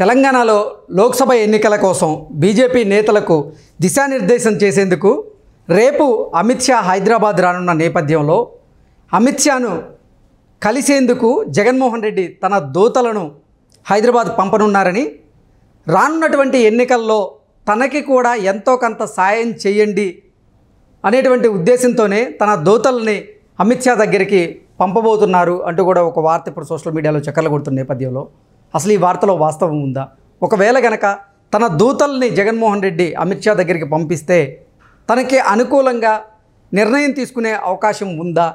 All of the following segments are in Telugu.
తెలంగాణలో లోక్సభ ఎన్నికల కోసం బీజేపీ నేతలకు దిశానిర్దేశం చేసేందుకు రేపు అమిత్ షా హైదరాబాద్ రానున్న నేపథ్యంలో అమిత్ షాను కలిసేందుకు జగన్మోహన్ రెడ్డి తన దూతలను హైదరాబాద్ పంపనున్నారని రానున్నటువంటి ఎన్నికల్లో తనకి కూడా ఎంతో కొంత సాయం చేయండి అనేటువంటి ఉద్దేశంతోనే తన దూతల్ని అమిత్ షా దగ్గరికి పంపబోతున్నారు అంటూ కూడా ఒక వార్త ఇప్పుడు సోషల్ మీడియాలో చక్కర్లు కొడుతున్న నేపథ్యంలో అసలు ఈ వార్తలో వాస్తవం ఉందా ఒకవేళ గనక తన దూతల్ని జగన్మోహన్ రెడ్డి అమిత్ షా దగ్గరికి పంపిస్తే తనకి అనుకూలంగా నిర్ణయం తీసుకునే అవకాశం ఉందా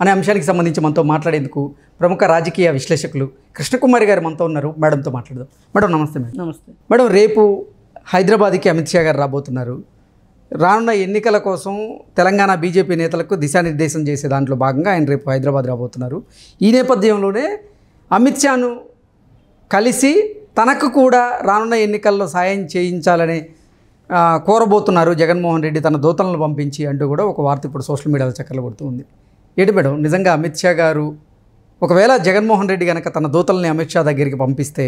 అనే అంశానికి సంబంధించి మనతో మాట్లాడేందుకు ప్రముఖ రాజకీయ విశ్లేషకులు కృష్ణకుమారి గారు మనతో ఉన్నారు మేడంతో మాట్లాడదాం మేడం నమస్తే మేడం నమస్తే మేడం రేపు హైదరాబాద్కి అమిత్ షా గారు రాబోతున్నారు రానున్న ఎన్నికల కోసం తెలంగాణ బీజేపీ నేతలకు దిశానిర్దేశం చేసే దాంట్లో భాగంగా ఆయన రేపు హైదరాబాద్ రాబోతున్నారు ఈ నేపథ్యంలోనే అమిత్ షాను కలిసి తనకు కూడా రానున్న ఎన్నికల్లో సాయం చేయించాలని కోరబోతున్నారు జగన్మోహన్ రెడ్డి తన దూతలను పంపించి అంటూ కూడా ఒక వార్త ఇప్పుడు సోషల్ మీడియాలో చక్కర్లు కొడుతుంది ఏంటి మేడం నిజంగా అమిత్ షా గారు ఒకవేళ జగన్మోహన్ రెడ్డి కనుక తన దూతల్ని అమిత్ షా దగ్గరికి పంపిస్తే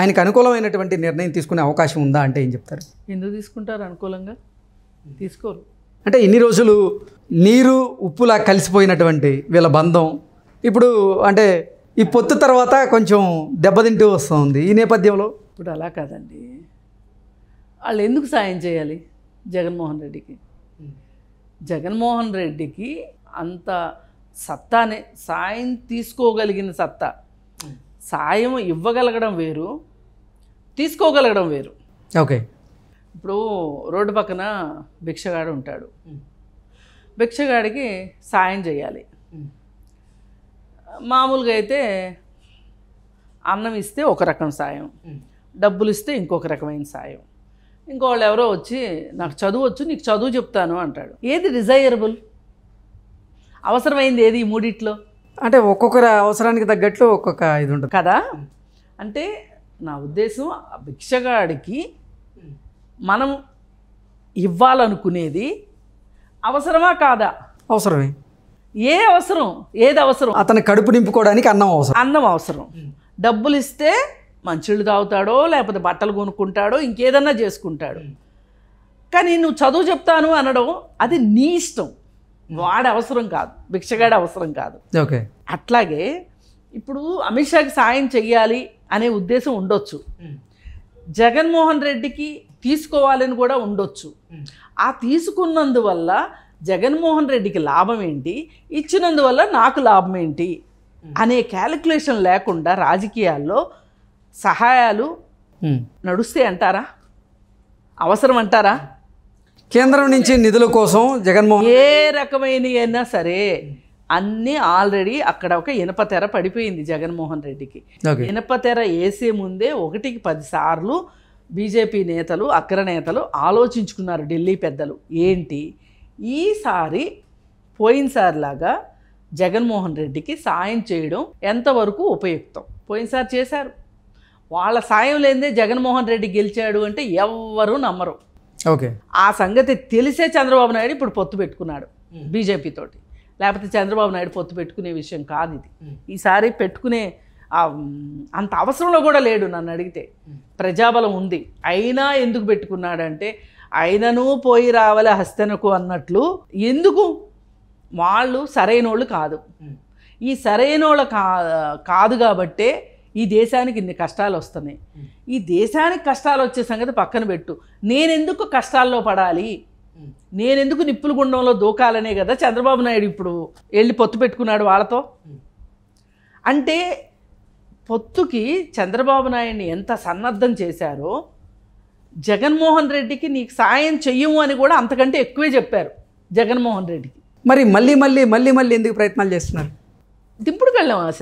ఆయనకు అనుకూలమైనటువంటి నిర్ణయం తీసుకునే అవకాశం ఉందా అంటే ఏం చెప్తారు ఎందుకు తీసుకుంటారు అనుకూలంగా తీసుకోరు అంటే ఇన్ని రోజులు నీరు ఉప్పులా కలిసిపోయినటువంటి వీళ్ళ బంధం ఇప్పుడు అంటే ఈ పొత్తు తర్వాత కొంచెం దెబ్బతింటూ వస్తుంది ఈ నేపథ్యంలో ఇప్పుడు అలా కాదండి వాళ్ళు ఎందుకు సాయం చేయాలి జగన్మోహన్ రెడ్డికి జగన్మోహన్ రెడ్డికి అంత సత్తానే సాయం తీసుకోగలిగిన సత్తా సాయం ఇవ్వగలగడం వేరు తీసుకోగలగడం వేరు ఓకే ఇప్పుడు రోడ్డు పక్కన భిక్షగాడు ఉంటాడు భిక్షగాడికి సాయం చేయాలి మామూలుగా అయితే అన్నం ఇస్తే ఒక రకం సాయం డబ్బులు ఇస్తే ఇంకొక రకమైన సాయం ఇంకోళ్ళు ఎవరో వచ్చి నాకు చదువు వచ్చు నీకు చదువు చెప్తాను అంటాడు ఏది డిజైరబుల్ అవసరమైంది ఏది ఈ మూడిట్లో అంటే ఒక్కొక్కరు అవసరానికి తగ్గట్లు ఒక్కొక్క ఇది ఉంటుంది కదా అంటే నా ఉద్దేశం భిక్షగాడికి మనం ఇవ్వాలనుకునేది అవసరమా కాదా అవసరమే ఏ అవసరం ఏది అవసరం అతని కడుపు నింపుకోవడానికి అన్నం అవసరం అన్నం అవసరం డబ్బులు ఇస్తే మంచిళ్ళు తాగుతాడో లేకపోతే బట్టలు కొనుక్కుంటాడో ఇంకేదన్నా చేసుకుంటాడు కానీ నువ్వు చదువు చెప్తాను అనడం అది నీ ఇష్టం వాడు అవసరం కాదు భిక్షగాడు అవసరం కాదు ఓకే అట్లాగే ఇప్పుడు అమిత్ షాకి సాయం చెయ్యాలి అనే ఉద్దేశం ఉండొచ్చు జగన్మోహన్ రెడ్డికి తీసుకోవాలని కూడా ఉండొచ్చు ఆ తీసుకున్నందువల్ల జగన్మోహన్ రెడ్డికి లాభం ఏంటి ఇచ్చినందువల్ల నాకు లాభం ఏంటి అనే క్యాలిక్యులేషన్ లేకుండా రాజకీయాల్లో సహాయాలు నడుస్తే అంటారా అవసరం అంటారా కేంద్రం నుంచి నిధుల కోసం జగన్మోహన్ ఏ రకమైన అయినా సరే అన్నీ ఆల్రెడీ అక్కడ ఒక ఇనప తెర పడిపోయింది జగన్మోహన్ రెడ్డికి ఇనప తెర వేసే ముందే ఒకటికి పదిసార్లు బీజేపీ నేతలు అగ్రనేతలు ఆలోచించుకున్నారు ఢిల్లీ పెద్దలు ఏంటి ఈసారి లాగా జగన్మోహన్ రెడ్డికి సాయం చేయడం ఎంతవరకు ఉపయుక్తం పోయినసారి చేశారు వాళ్ళ సాయం లేనిదే జగన్మోహన్ రెడ్డి గెలిచాడు అంటే ఎవ్వరూ నమ్మరు ఓకే ఆ సంగతి తెలిసే చంద్రబాబు నాయుడు ఇప్పుడు పొత్తు పెట్టుకున్నాడు బీజేపీతోటి లేకపోతే చంద్రబాబు నాయుడు పొత్తు పెట్టుకునే విషయం కాదు ఇది ఈసారి పెట్టుకునే అంత అవసరంలో కూడా లేడు నన్ను అడిగితే ప్రజాబలం ఉంది అయినా ఎందుకు పెట్టుకున్నాడంటే ఆయనను పోయి రావాలి హస్తనకు అన్నట్లు ఎందుకు వాళ్ళు వాళ్ళు కాదు ఈ సరైనోళ్ళ కా కాదు కాబట్టే ఈ దేశానికి ఇన్ని కష్టాలు వస్తున్నాయి ఈ దేశానికి కష్టాలు వచ్చే సంగతి పక్కన పెట్టు నేనెందుకు కష్టాల్లో పడాలి నేనెందుకు నిప్పుల గుండంలో దూకాలనే కదా చంద్రబాబు నాయుడు ఇప్పుడు వెళ్ళి పొత్తు పెట్టుకున్నాడు వాళ్ళతో అంటే పొత్తుకి చంద్రబాబు నాయుడిని ఎంత సన్నద్ధం చేశారో జగన్మోహన్ రెడ్డికి నీకు సాయం చెయ్యము అని కూడా అంతకంటే ఎక్కువే చెప్పారు జగన్మోహన్ రెడ్డికి మరి మళ్ళీ మళ్ళీ మళ్ళీ మళ్ళీ ఎందుకు ప్రయత్నాలు చేస్తున్నారు దింపుడు కళ్ళం ఆశ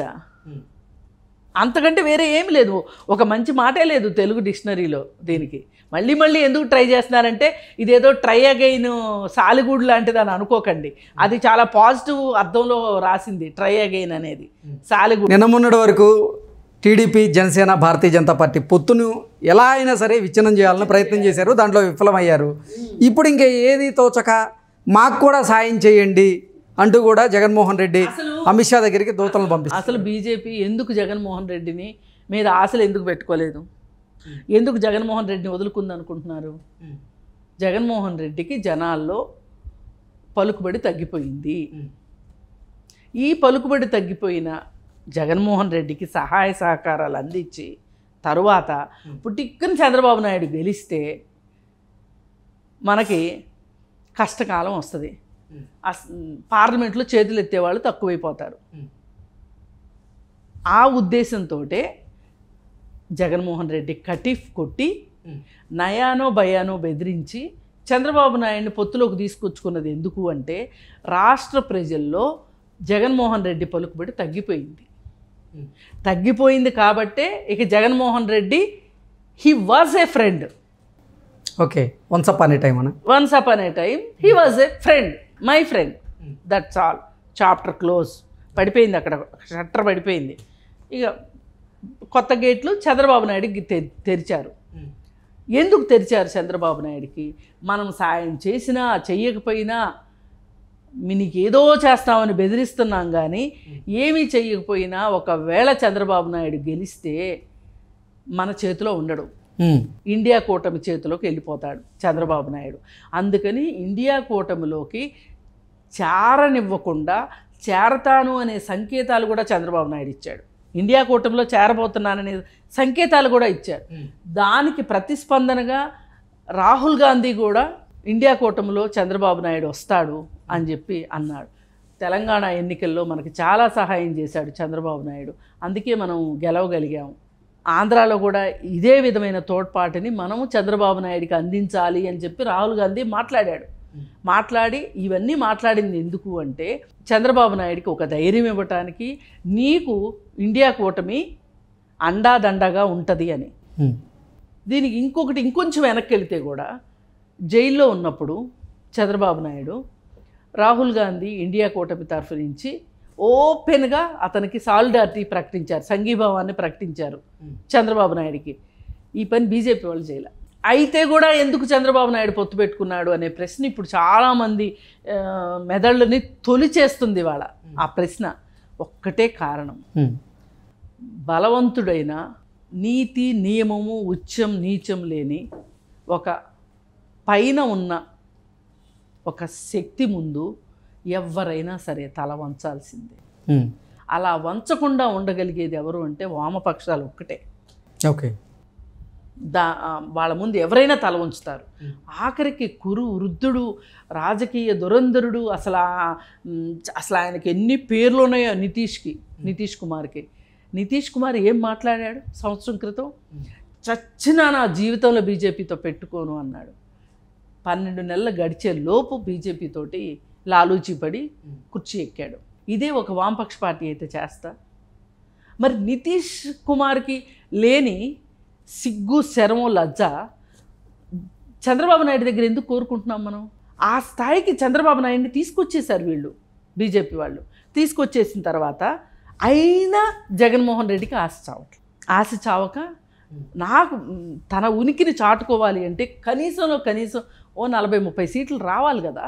అంతకంటే వేరే ఏమి లేదు ఒక మంచి మాటే లేదు తెలుగు డిక్షనరీలో దీనికి మళ్ళీ మళ్ళీ ఎందుకు ట్రై చేస్తున్నారంటే ఇదేదో ట్రై అగైన్ సాలిగూడు లాంటిది అని అనుకోకండి అది చాలా పాజిటివ్ అర్థంలో రాసింది ట్రై అగైన్ అనేది సాలిగూడు నిన్న మున్నటి వరకు టీడీపీ జనసేన భారతీయ జనతా పార్టీ పొత్తును ఎలా అయినా సరే విచ్ఛిన్నం చేయాలని ప్రయత్నం చేశారు దాంట్లో విఫలమయ్యారు ఇప్పుడు ఇంకా ఏది తోచక మాకు కూడా సాయం చేయండి అంటూ కూడా జగన్మోహన్ రెడ్డి అమిత్ షా దగ్గరికి దూతలను పంపిస్తారు అసలు బీజేపీ ఎందుకు జగన్మోహన్ రెడ్డిని మీద ఆశలు ఎందుకు పెట్టుకోలేదు ఎందుకు జగన్మోహన్ రెడ్డిని వదులుకుందనుకుంటున్నారు జగన్మోహన్ రెడ్డికి జనాల్లో పలుకుబడి తగ్గిపోయింది ఈ పలుకుబడి తగ్గిపోయిన జగన్మోహన్ రెడ్డికి సహాయ సహకారాలు అందించి తరువాత పుట్టిక్కని చంద్రబాబు నాయుడు గెలిస్తే మనకి కష్టకాలం వస్తుంది పార్లమెంట్లో చేతులు ఎత్తేవాళ్ళు తక్కువైపోతారు ఆ ఉద్దేశంతో జగన్మోహన్ రెడ్డి కటిఫ్ కొట్టి నయానో భయానో బెదిరించి చంద్రబాబు నాయుడిని పొత్తులోకి తీసుకొచ్చుకున్నది ఎందుకు అంటే రాష్ట్ర ప్రజల్లో జగన్మోహన్ రెడ్డి పలుకుబడి తగ్గిపోయింది తగ్గిపోయింది కాబట్టే ఇక Jaganmohan Reddy he was a friend okay once up అనే టైం అన్న వన్స్ అప్ అనే time he was a friend my friend that's all chapter close పడిపోయింది అక్కడ షట్టర్ పడిపోయింది ఇక కొత్త గేట్లు చంద్రబాబు నాయుడికి తెరిచారు ఎందుకు తెరిచారు చంద్రబాబు నాయుడికి మనం సాయం చేసినా చెయ్యకపోయినా ఏదో చేస్తామని బెదిరిస్తున్నాం కానీ ఏమీ చేయకపోయినా ఒకవేళ చంద్రబాబు నాయుడు గెలిస్తే మన చేతిలో ఉండడు ఇండియా కూటమి చేతిలోకి వెళ్ళిపోతాడు చంద్రబాబు నాయుడు అందుకని ఇండియా కూటమిలోకి చేరనివ్వకుండా చేరతాను అనే సంకేతాలు కూడా చంద్రబాబు నాయుడు ఇచ్చాడు ఇండియా కూటమిలో చేరబోతున్నాననే సంకేతాలు కూడా ఇచ్చారు దానికి ప్రతిస్పందనగా రాహుల్ గాంధీ కూడా ఇండియా కూటమిలో చంద్రబాబు నాయుడు వస్తాడు అని చెప్పి అన్నాడు తెలంగాణ ఎన్నికల్లో మనకి చాలా సహాయం చేశాడు చంద్రబాబు నాయుడు అందుకే మనం గెలవగలిగాము ఆంధ్రాలో కూడా ఇదే విధమైన తోడ్పాటుని మనము చంద్రబాబు నాయుడికి అందించాలి అని చెప్పి రాహుల్ గాంధీ మాట్లాడాడు మాట్లాడి ఇవన్నీ మాట్లాడింది ఎందుకు అంటే చంద్రబాబు నాయుడికి ఒక ధైర్యం ఇవ్వటానికి నీకు ఇండియా కూటమి అండాదండగా ఉంటుంది అని దీనికి ఇంకొకటి ఇంకొంచెం వెనక్కి వెళితే కూడా జైల్లో ఉన్నప్పుడు చంద్రబాబు నాయుడు రాహుల్ గాంధీ ఇండియా కూటమి తరఫు నుంచి ఓపెన్గా అతనికి సాలిడారిటీ ప్రకటించారు సంఘీభావాన్ని ప్రకటించారు చంద్రబాబు నాయుడికి ఈ పని బీజేపీ వాళ్ళు చేయలే అయితే కూడా ఎందుకు చంద్రబాబు నాయుడు పొత్తు పెట్టుకున్నాడు అనే ప్రశ్న ఇప్పుడు చాలామంది మెదళ్ళని తొలిచేస్తుంది వాళ్ళ ఆ ప్రశ్న ఒక్కటే కారణం బలవంతుడైన నీతి నియమము ఉచ్చం నీచం లేని ఒక పైన ఉన్న ఒక శక్తి ముందు ఎవరైనా సరే తల వంచాల్సిందే అలా వంచకుండా ఉండగలిగేది ఎవరు అంటే వామపక్షాలు ఒక్కటే ఓకే దా వాళ్ళ ముందు ఎవరైనా తల ఉంచుతారు ఆఖరికి కురు వృద్ధుడు రాజకీయ దురంధరుడు అసలు అసలు ఆయనకి ఎన్ని పేర్లు ఉన్నాయో నితీష్కి నితీష్ కుమార్కి నితీష్ కుమార్ ఏం మాట్లాడాడు సంవత్సరం క్రితం చచ్చిన నా జీవితంలో బీజేపీతో పెట్టుకోను అన్నాడు పన్నెండు నెలలు గడిచే లోపు బీజేపీతోటి పడి కుర్చీ ఎక్కాడు ఇదే ఒక వామపక్ష పార్టీ అయితే చేస్తా మరి నితీష్ కుమార్కి లేని సిగ్గు శరము లజ్జ చంద్రబాబు నాయుడు దగ్గర ఎందుకు కోరుకుంటున్నాం మనం ఆ స్థాయికి చంద్రబాబు నాయుడిని తీసుకొచ్చేశారు వీళ్ళు బీజేపీ వాళ్ళు తీసుకొచ్చేసిన తర్వాత అయినా జగన్మోహన్ రెడ్డికి ఆశ చావట్లు ఆశ చావక నాకు తన ఉనికిని చాటుకోవాలి అంటే కనీసంలో కనీసం ఓ నలభై ముప్పై సీట్లు రావాలి కదా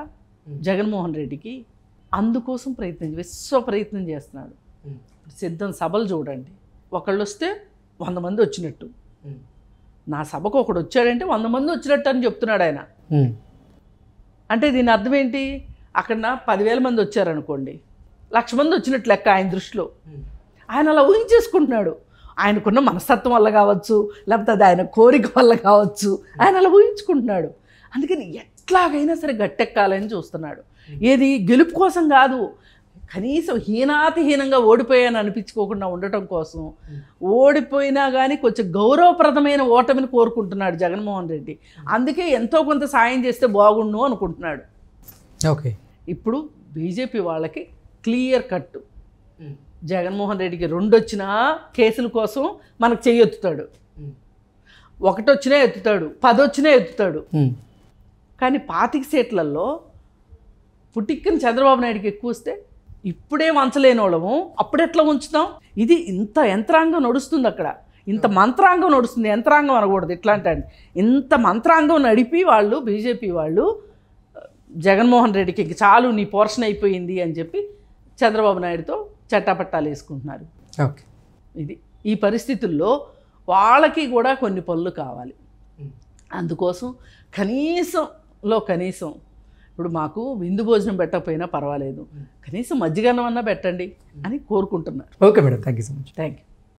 జగన్మోహన్ రెడ్డికి అందుకోసం ప్రయత్నం విశ్వ ప్రయత్నం చేస్తున్నాడు సిద్ధం సభలు చూడండి ఒకళ్ళు వస్తే వంద మంది వచ్చినట్టు నా సభకు ఒకడు వచ్చాడంటే వంద మంది వచ్చినట్టు అని చెప్తున్నాడు ఆయన అంటే దీని అర్థం ఏంటి అక్కడ పదివేల మంది వచ్చారనుకోండి లక్ష మంది వచ్చినట్టు లెక్క ఆయన దృష్టిలో ఆయన అలా ఊహించేసుకుంటున్నాడు ఆయనకున్న మనస్తత్వం వల్ల కావచ్చు లేకపోతే అది ఆయన కోరిక వల్ల కావచ్చు ఆయన అలా ఊహించుకుంటున్నాడు అందుకని ఎట్లాగైనా సరే గట్టెక్కాలని చూస్తున్నాడు ఏది గెలుపు కోసం కాదు కనీసం హీనాతిహీనంగా ఓడిపోయాను అనిపించుకోకుండా ఉండటం కోసం ఓడిపోయినా కానీ కొంచెం గౌరవప్రదమైన ఓటమిని కోరుకుంటున్నాడు జగన్మోహన్ రెడ్డి అందుకే ఎంతో కొంత సాయం చేస్తే బాగుండు అనుకుంటున్నాడు ఓకే ఇప్పుడు బీజేపీ వాళ్ళకి క్లియర్ కట్ జగన్మోహన్ రెడ్డికి రెండు వచ్చినా కేసుల కోసం మనకు చెయ్యొత్తుతాడు ఒకటి వచ్చినా ఎత్తుతాడు పదొచ్చినా ఎత్తుతాడు కానీ పాతిక సీట్లలో పుట్టిక్కిన చంద్రబాబు నాయుడికి ఎక్కువ వస్తే ఇప్పుడే వంచలేని వాళ్ళము అప్పుడెట్లా ఉంచుతాం ఇది ఇంత యంత్రాంగం నడుస్తుంది అక్కడ ఇంత మంత్రాంగం నడుస్తుంది యంత్రాంగం అనకూడదు ఇట్లాంటి ఇంత మంత్రాంగం నడిపి వాళ్ళు బీజేపీ వాళ్ళు జగన్మోహన్ రెడ్డికి ఇంక చాలు నీ పోర్షన్ అయిపోయింది అని చెప్పి చంద్రబాబు నాయుడుతో చట్టాపట్టాలు వేసుకుంటున్నారు ఓకే ఇది ఈ పరిస్థితుల్లో వాళ్ళకి కూడా కొన్ని పనులు కావాలి అందుకోసం కనీసం లో కనీసం ఇప్పుడు మాకు విందు భోజనం పెట్టకపోయినా పర్వాలేదు కనీసం మజ్జిగన్నం అన్నా పెట్టండి అని కోరుకుంటున్నారు okay madam thank you so much thank you